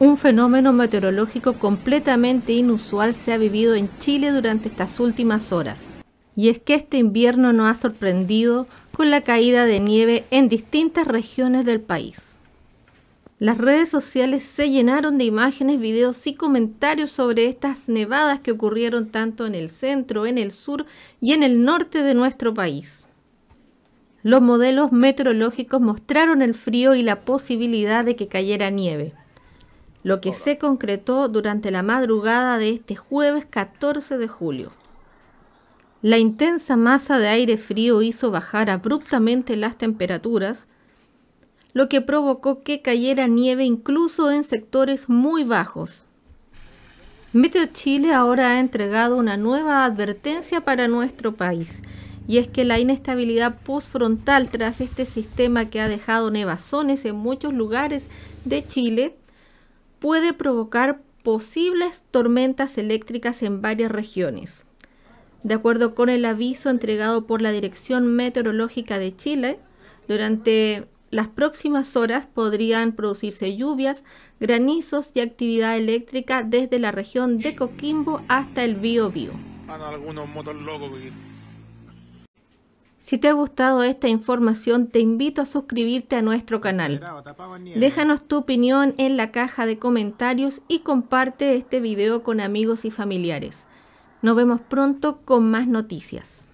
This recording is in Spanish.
Un fenómeno meteorológico completamente inusual se ha vivido en Chile durante estas últimas horas. Y es que este invierno nos ha sorprendido con la caída de nieve en distintas regiones del país. Las redes sociales se llenaron de imágenes, videos y comentarios sobre estas nevadas que ocurrieron tanto en el centro, en el sur y en el norte de nuestro país. Los modelos meteorológicos mostraron el frío y la posibilidad de que cayera nieve lo que se concretó durante la madrugada de este jueves 14 de julio. La intensa masa de aire frío hizo bajar abruptamente las temperaturas, lo que provocó que cayera nieve incluso en sectores muy bajos. Meteo Chile ahora ha entregado una nueva advertencia para nuestro país, y es que la inestabilidad postfrontal tras este sistema que ha dejado nevazones en muchos lugares de Chile puede provocar posibles tormentas eléctricas en varias regiones. De acuerdo con el aviso entregado por la Dirección Meteorológica de Chile, durante las próximas horas podrían producirse lluvias, granizos y actividad eléctrica desde la región de Coquimbo hasta el Bío Bío. Si te ha gustado esta información, te invito a suscribirte a nuestro canal. Déjanos tu opinión en la caja de comentarios y comparte este video con amigos y familiares. Nos vemos pronto con más noticias.